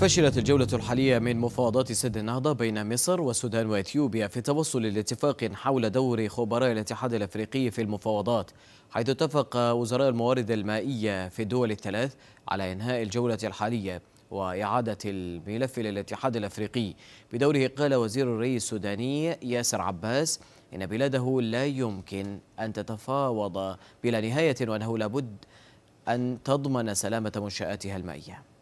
فشلت الجولة الحالية من مفاوضات سد النهضة بين مصر والسودان وإثيوبيا في توصل لاتفاق حول دور خبراء الاتحاد الأفريقي في المفاوضات حيث اتفق وزراء الموارد المائية في الدول الثلاث على إنهاء الجولة الحالية وإعادة الملف للاتحاد الأفريقي بدوره قال وزير الري السوداني ياسر عباس إن بلاده لا يمكن أن تتفاوض بلا نهاية وأنه لابد أن تضمن سلامة منشآتها المائية